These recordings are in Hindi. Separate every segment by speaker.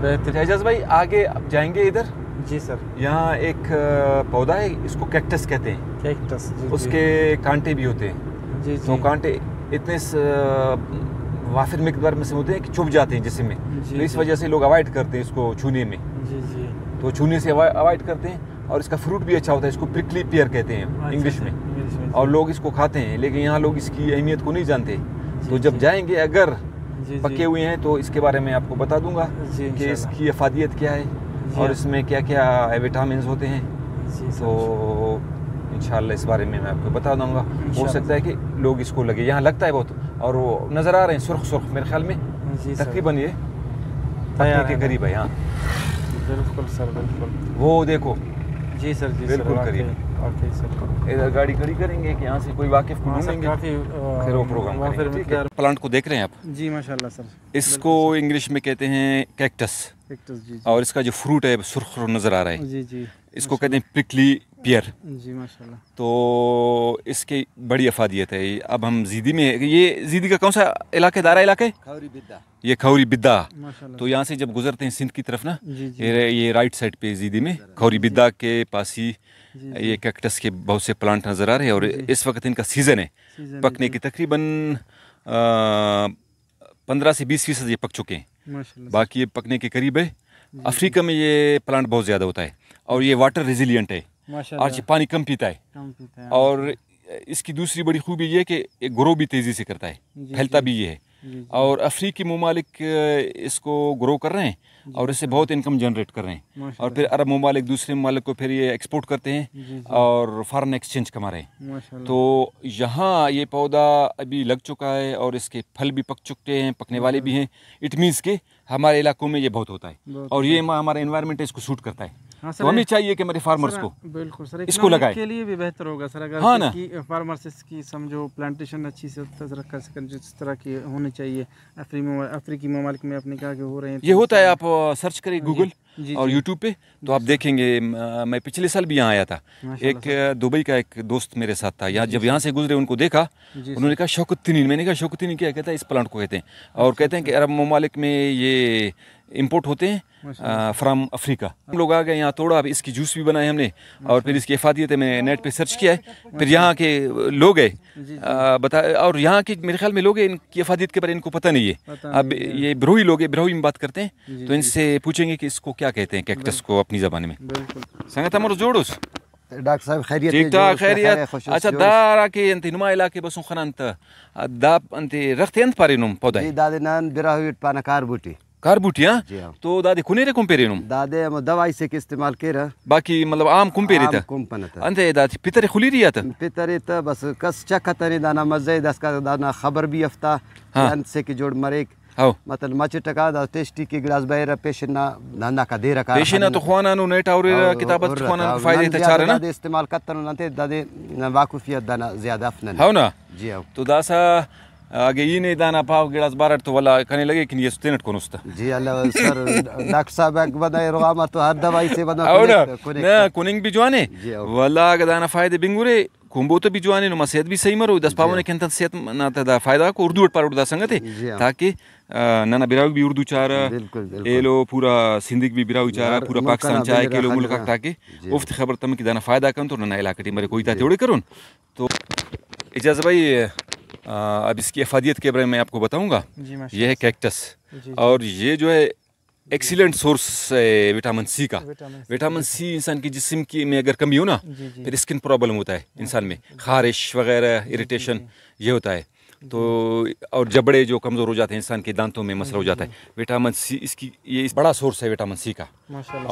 Speaker 1: बेहतर एजाज भाई आगे आप जाएंगे इधर जी सर यहाँ एक पौधा है इसको कैक्टस कहते हैं कैक्टस जी उसके जी। कांटे भी होते हैं जी जी तो कांटे इतने वाफिर मकदार में से होते हैं कि चुभ जाते हैं जिसमें तो इस वजह से लोग अवॉइड करते हैं इसको छूने में जी जी तो छूने से अवॉइड करते हैं और इसका फ्रूट भी अच्छा होता है इसको प्रिकली पेयर कहते हैं अच्छा, अच्छा। इंग्लिश में और लोग इसको खाते हैं लेकिन यहाँ लोग इसकी अहमियत को नहीं जानते तो जब जाएंगे अगर पके हुए हैं तो इसके बारे में आपको बता दूंगा कि इसकी अफादियत क्या है और इसमें क्या क्या विटामिन होते हैं तो इन इस बारे में मैं आपको बता दूंगा हो सकता है कि लोग इसको लगे यहाँ लगता है बहुत और वो नज़र आ रहे हैं सुर्ख सुर्ख मेरे ख्याल में तकरीबन ये के करीब है यहाँ बिल्कुल सर बिल्कुल वो देखो जी सर जी बिल्कुल करीब इधर गाड़ी खड़ी करेंगे कि यहाँ से कोई वाकिफ को हाँ, ढूंढेंगे फिर वो प्रोग्राम प्लांट को देख रहे हैं आप
Speaker 2: जी माशाल्लाह सर इसको
Speaker 1: इंग्लिश में कहते हैं कैक्टस कैक्टस जी और इसका जो फ्रूट है सुरख नज़र आ रहा है जी जी इसको अच्छा। कहते हैं प्रिकली पियर जी माशाल्लाह तो इसके बड़ी अफादियत है अब हम जीदी में है ये जीदी का कौन सा इलाके दारा इलाके खौरी बिद्दा ये खौरी बिद्दा तो यहाँ से जब गुजरते हैं सिंध की तरफ ना जी जी। ये, ये राइट साइड पे जीदी में खौरी बिद्दा के पास ही ये कैक्टस के बहुत से प्लांट नज़र आ रहे हैं और इस वक्त इनका सीज़न है पकने की तकरीबन पंद्रह से बीस फीसद ये पक चुके हैं बाकी ये पकने के करीब है अफ्रीका में ये प्लांट बहुत ज़्यादा होता है और ये वाटर रेजिलियंट है और पानी कम पीता है कम पीता है और इसकी दूसरी बड़ी खूबी ये है कि ग्रो भी तेज़ी से करता है फैलता भी ये है और अफ्रीकी ममालिक इसको ग्रो कर रहे हैं और इससे बहुत इनकम जनरेट कर रहे हैं और फिर अरब ममालिक दूसरे ममालिक को फिर ये एक्सपोर्ट करते हैं और फॉरेन एक्सचेंज कमा रहे हैं तो यहाँ ये पौधा अभी लग चुका है और इसके फल भी पक चुके हैं पकने वाले भी हैं इट मीन्स के हमारे इलाकों में ये बहुत होता है और ये हमारा इन्वायरमेंट इसको सूट करता है हाँ तो हमें चाहिए कि हमारे फार्मर्स को बिल्कुल सर इसको लगाए के लिए भी बेहतर होगा सर अगर हाँ फार्मर्स इसकी समझो प्लांटेशन अच्छी से जिस तरह की होनी चाहिए अफ्रीकी ममालिक में अपने कहा कि हो रहे हैं ये तो होता है आप सर्च करिए गूगल और यूट्यूब पे तो आप देखेंगे मैं पिछले साल भी यहाँ आया था एक दुबई का एक दोस्त मेरे साथ था यहाँ जब यहाँ से गुजरे उनको देखा उन्होंने कहा शौकुद्दीन मैंने कहा शौकुद्दीन क्या कहता है इस प्लांट को कहते हैं और अच्छा, कहते हैं कि अच्छा। अरब ममालिक में ये इम्पोर्ट होते हैं फ्राम अफ्रीका हम लोग आ गए यहाँ थोड़ा अब इसकी जूस भी बनाए हमने और फिर इसकी अफादियत मैंने नेट पे सर्च किया है फिर यहाँ के लोग है बता और यहाँ के मेरे ख्याल में लोग हैं इनकी अफादियत के बारे में इनको पता नहीं है अब ये ब्रोही लोग है ब्रोही में बात करते हैं तो इनसे पूछेंगे कि इसको क्या क्या कहते हैं कैक्टस को अपनी ज़बान में संगत अमर जोड़ोस ಡಾಕ್ಟರ್ ಸಾಹೇಬ್ ಖೈರಿಯತ್ ಠೀಕ್ ಠಾಕ್ ಖೈರಿಯತ್ ಅಚ್ಚಾ ದಾರ ಕಿ ಅಂತಿ ನುಮಾ ಇಲಾಖೆ ಬಸು ಖನಂತ ದಾ ಅಂತಿ ರಖ್ತೆ ಅಂತ ಪಾರಿ ನುಮ್ ಪೌದಾಯ ಈ ದಾದೆ ನಾನ್ ಬಿರಾಹು ಇಟ್ ಪಾನ ಕಾರ್ ಬೂಟಿ कार बूटियां तो दादे कुनेरे कुंपेरे नुम दादे हम दवाई से के इस्तेमाल केरा बाकी मतलब आम कुंपेरे था कुम पनता अंते दादी पितरे खुली रिया था पितरे था बस कस चकतरे दाना मजे दस का दाना खबर भी अफ्ता हाँ। से के जोड़ मरेक مثلا ما چې ټکا د ټیسټي کې ګلاس بایر پېښنه نه نه کدی را کار پېښنه تو خوانانو نه ټاورې کتابت خوانانو فائدې ته چاره نه د استعمال کتن نه ته د واقفیت دنا زیاده افنه هاو نه جی هاو تو داسا اگه اینه دانا پاو گیراز بارت تو والا کنی لگه کنی یه ستینت کنوستا جی اللہ سر ڈاکٹر صاحب اک بدای روغامر تو هر دوائی سے بنا کنیکت نه کنینگ بی جوانه والا اگه دانا فایده بینگوره کومبو ته بی جوانه نو مسیحت بی صحیح مرو دس پاونه کنتن صحت ناتا دا فایده کو اردو پر اردو دا سنگته تاکه नाना बिराग भी उर्दू चार एलो पूरा सिंधिक भी बिराग चार पूरा पाकिस्तान चाहे के लोग मुल्क ताके उफ्त खबर तम कि दाना फायदा कम तो ना इलाके मेरे कोई जोड़े करो तो एजाज भाई अब इसकी अफादियत के बारे में आपको बताऊँगा यह है कैक्टस और ये जो है एक्सीलेंट सोर्स है विटामिन सी का विटामिन सी इंसान की जिसम की में अगर कमी हो ना फिर स्किन प्रॉब्लम होता है इंसान में खारिश वगैरह इरिटेशन ये होता है तो और जबड़े जो कमज़ोर हो जाते हैं इंसान के दांतों में मसला हो जाता है हम्म। विटामिन सी इसकी ये बड़ा सोर्स है विटामिन सी का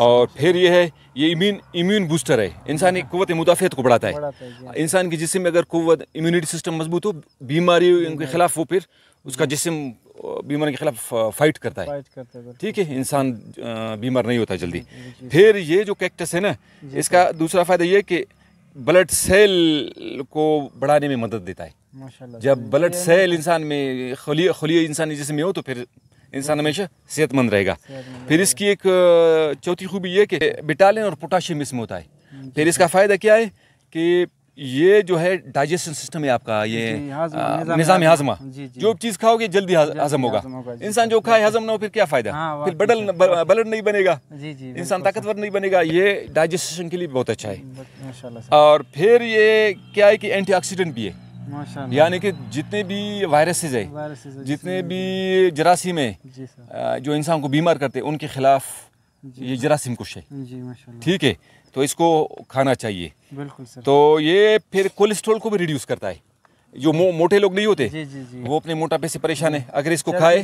Speaker 1: और फिर ये है ये इम्यून इम्यून बूस्टर है इंसानी कुत मुदाफ़ियत को बढ़ाता है हाँ। इंसान के जिसम में अगर कुत इम्यूनिटी सिस्टम मजबूत हो बीमारी के ख़िलाफ़ वो फिर उसका जिसम बीमारी के खिलाफ फाइट करता है ठीक है इंसान बीमार नहीं होता जल्दी फिर ये जो कैक्टस है ना इसका दूसरा फ़ायदा ये कि ब्लड सेल को बढ़ाने में मदद देता है जब ब्लड सेल इंसान में खलिए खलिए इंसानी जिसमें में हो तो फिर इंसान हमेशा सेहतमंद रहेगा फिर इसकी एक चौथी खूबी ये कि बिटालिन और पोटाशियम इसमें होता है फिर इसका फ़ायदा क्या है कि ये जो है डाइजेशन सिस्टम है आपका ये निज़ाम हाजमा जो चीज़ खाओगे जल्दी हजम होगा इंसान जो खाए हजम ना हो फिर क्या फ़ायदा हाँ, फिर बडल ब्लड नहीं बनेगा इंसान ताकतवर नहीं बनेगा ये डाइजेशन के लिए बहुत अच्छा है और फिर ये क्या है कि एंटीऑक्सीडेंट भी है यानी कि जितने भी वायरसेज है जितने भी जरासीम है जो इंसान को बीमार करते हैं उनके खिलाफ ये जरासीम कुछ है ठीक है तो इसको खाना चाहिए बिल्कुल सर तो ये फिर कोलेस्ट्रोल को भी रिड्यूस करता है जो मो, मोटे लोग नहीं होते जी, जी, जी। वो अपने मोटापे से परेशान है अगर इसको खाए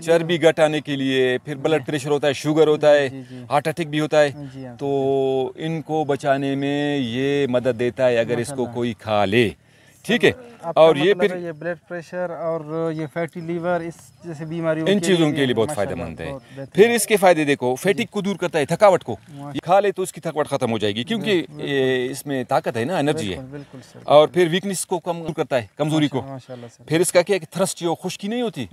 Speaker 1: चर्बी घटाने के लिए फिर ब्लड प्रेशर होता है शुगर होता है हार्ट अटैक भी होता है हाँ। तो इनको बचाने में ये मदद देता है अगर इसको कोई खा ले ठीक है और ये मतलब फिर ये ब्लड प्रेशर और ये फैटी लीवर इस जैसे बीमारी इन चीज़ों के लिए बहुत फायदेमंद है फिर इसके फायदे देखो फैटिक को दूर करता है थकावट को खा ले तो उसकी थकावट खत्म हो जाएगी क्योंकि इसमें ताकत है ना एनर्जी है और फिर वीकनेस को कम दूर करता है कमजोरी को फिर इसका क्या थ्रस्ट जो खुश्की नहीं होती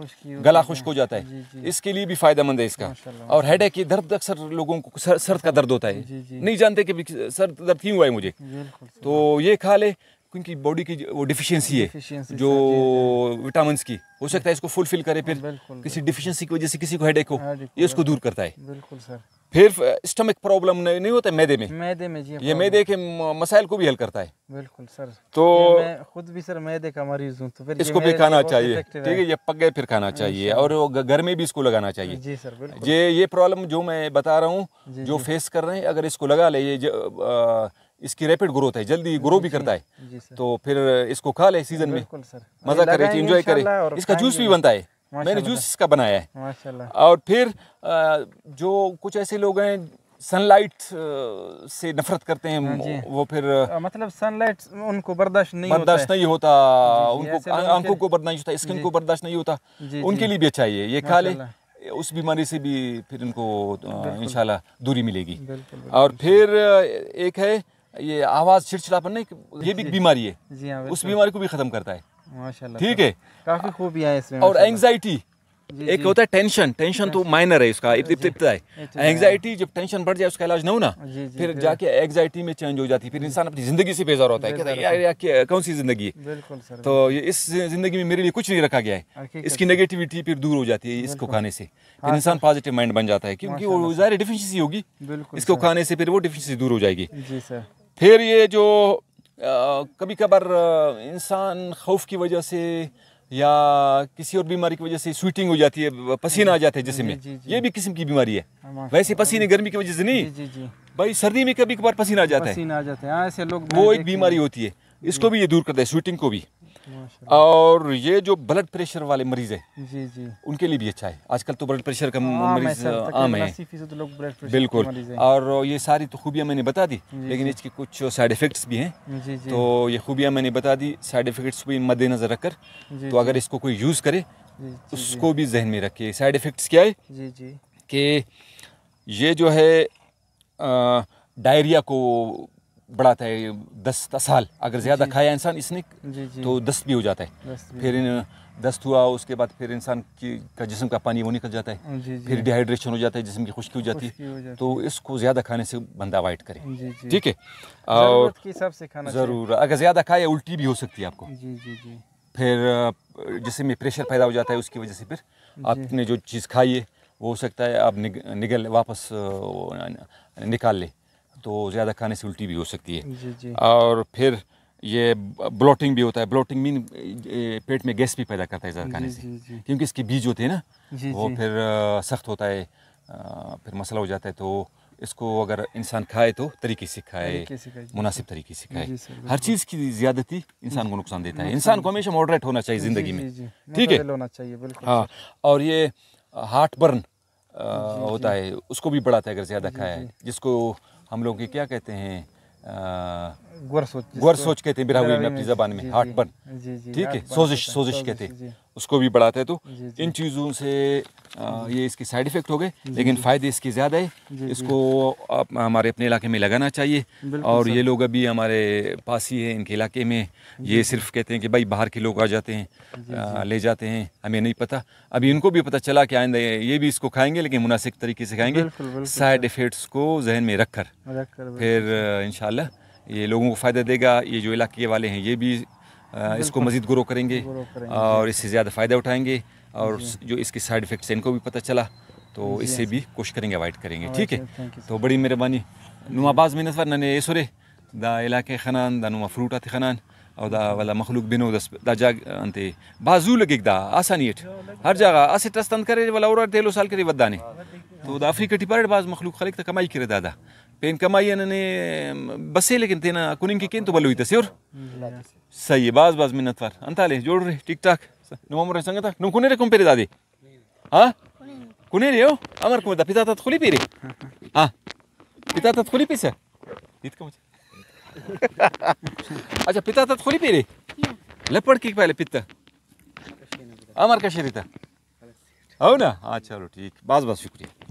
Speaker 1: गला खुश्क हो जाता है इसके लिए भी फायदेमंद है इसका और हेड एक दर्द अक्सर लोगों को सर्द का दर्द होता है नहीं जानते कि सर्द दर्द क्यों हुआ है मुझे तो ये खा ले उनकी बॉडी की वो डिफिशियंसी है जो विटामिन की हो सकता है इसको फुलफिल करे फिर किसी डिफिशियंसी की वजह से किसी को हेडेक हो ये उसको दूर करता है बिल्कुल सर फिर स्टमक प्रॉब्लम नहीं होता है मैदे में मैदे में जी ये मैदे के मसाइल को भी हल करता है बिल्कुल सर तो मैं खुद भी सर मैदे का मरीज हूँ तो फिर इसको भी खाना चाहिए ठीक है ये पक गए फिर खाना चाहिए और घर में भी इसको लगाना चाहिए जी सर ये ये प्रॉब्लम जो मैं बता रहा हूँ जो फेस कर रहे हैं अगर इसको लगा ले ये इसकी रैपिड ग्रोथ है जल्दी ग्रो हाँ भी करता है तो फिर इसको खा ले सीजन में मजा करे इंजॉय करे इसका जूस भी बनता है मैंने जूस इसका बनाया है और फिर जो कुछ ऐसे लोग हैं सनलाइट से नफरत करते हैं हाँ वो फिर मतलब सनलाइट उनको बर्दाश्त नहीं बर्दाश्त नहीं होता उनको आंखों को बर्दाश्त होता स्किन को बर्दाश्त नहीं होता उनके लिए भी अच्छा है ये खा ले उस बीमारी से भी फिर इनको इंशाल्लाह दूरी मिलेगी और फिर एक है ये आवाज़ छिड़छिड़ापन नहीं ये भी बीमारी है जी हाँ उस बीमारी को भी ख़त्म करता है
Speaker 2: माशाल्लाह ठीक है
Speaker 1: काफ़ी खूबियाँ है इसमें और एंगजाइटी एक होता है टेंशन टेंशन तो माइनर है उसका इब्तदा है एंगजाइटी तो जब टेंशन बढ़ जाए उसका इलाज ना हो ना फिर जाके एंग्जाइटी में चेंज हो जाती है फिर इंसान अपनी जिंदगी से बेजार होता है कहता यार यार कौन सी जिंदगी है तो ये इस जिंदगी में मेरे लिए कुछ नहीं रखा गया है इसकी नेगेटिविटी फिर दूर हो जाती है इसको खाने से फिर हाँ, इंसान पॉजिटिव माइंड बन जाता है क्योंकि वो ज़ाहिर डिफिशियंसी होगी इसको खाने से फिर वो डिफिशियंसी दूर हो जाएगी फिर ये जो कभी कभार इंसान खौफ की वजह से या किसी और बीमारी की वजह से स्वीटिंग हो जाती है पसीना आ जाता है जिसमें ये भी किस्म की बीमारी है हाँ, वैसे पसीने गर्मी की वजह से नहीं जी, जी। भाई सर्दी में कभी कभार पसीना आ जाता है पसीना आ जाता है हाँ, ऐसे लोग वो एक बीमारी होती है इसको भी ये दूर करता है स्वीटिंग को भी और ये जो ब्लड प्रेशर वाले मरीज है जी जी उनके लिए भी अच्छा है आजकल तो ब्लड प्रेशर का हाँ, मरीज आम है बिल्कुल और ये सारी तो खूबियाँ मैंने बता दी लेकिन इसके कुछ साइड इफेक्ट्स भी हैं तो ये खूबियाँ मैंने बता दी साइड इफेक्ट्स भी मद्देनजर रखकर तो अगर इसको कोई यूज़ करे तो उसको भी जहन में रखे साइड इफेक्ट्स क्या है कि ये जो है डायरिया को बढ़ाता है दस्त साल अगर ज़्यादा खाया इंसान इसने जी, जी, तो दस्त भी हो जाता है फिर दस्त हुआ उसके बाद फिर इंसान की का जिसम का पानी वो निकल जाता है जी, जी। फिर डिहाइड्रेशन हो जाता है जिसम की खुश्की हो जाती है तो इसको ज़्यादा खाने से बंदा अवॉइड करे ठीक है और ज़रूर अगर ज़्यादा खाए उल्टी भी हो सकती है आपको फिर जिसम में प्रेशर पैदा हो जाता है उसकी वजह से फिर आपने जो चीज़ खाई है वो हो सकता है आप निगल वापस निकाल ले तो ज़्यादा खाने से उल्टी भी हो सकती है जी जी और फिर ये ब्लोटिंग भी होता है ब्लोटिंग मीन पेट में गैस भी पैदा करता है ज़्यादा खाने से क्योंकि इसके बीज होते हैं ना वो फिर सख्त होता है फिर मसला हो जाता है तो इसको अगर इंसान खाए तो तरीके से खाए मुनासिब तरीके से खाए हर चीज़ की ज़्यादती इंसान को नुकसान देता है इंसान को हमेशा मॉडरेट होना चाहिए ज़िंदगी में ठीक है हाँ और ये हार्ट बर्न होता है उसको भी बढ़ाता है अगर ज़्यादा खाए जिसको हम लोग की क्या कहते हैं गौर सोच कहते हैं बिरावी में अपनी जबान में हार्ट बर्न ठीक है सोजिश सोजिश कहते हैं उसको भी बढ़ाते हैं तो इन चीज़ों से ये इसके साइड इफ़ेक्ट हो गए लेकिन फ़ायदे इसके ज़्यादा है इसको आप हमारे अपने इलाके में लगाना चाहिए और ये लोग अभी हमारे पास ही है इनके इलाके में ये सिर्फ कहते हैं कि भाई बाहर के लोग आ जाते हैं आ, ले जाते हैं हमें नहीं पता अभी इनको भी पता चला कि आइंदा ये भी इसको खाएंगे लेकिन मुनासिब तरीके से खाएंगे साइड इफ़ेक्ट्स को जहन में रख कर फिर इन ये लोगों को फ़ायदा देगा ये जो इलाके वाले हैं ये भी इसको मज़ीद ग्रो करेंगे और इससे ज़्यादा फ़ायदा उठाएंगे और जो इसके साइड इफेक्ट्स हैं इनको भी पता चला तो इससे भी कोशिश करेंगे अवॉइड करेंगे ठीक है तो बड़ी मेहरबानी नुमाबाज मेहनत वर ए सुरे द इलाके खनान द नुमा फ्रूट आते खनान और दा वाला मखलूक बिनो दस दा जाग अंते बाजू लगे दा आसानी एट हर जगह असे तस्तंद करे वाला और तेलो साल करे वद्दा तो दा अफ्रीका टिपारे बाज मखलूक खलिक ता कमाई करे दादा पेन कमाई ने बसे लेकिन तेना कुनिंग की केन तो बलुई तसे और सही बाज बाज मिनत वर अंताले जोड़ रहे ठीक ठाक Nu Numai mă sanga ta. Nu kunere cum perida di. Ha? Kunere eu? Amar cum da pitata tkhuli piri. Ha. Pitata tkhuli pisa. Dit cum. अच्छा पिता तत् खुली पीरी लपड़ की पहले पिता अमर का शरीर था हो ना हाँ चलो ठीक बस बस शुक्रिया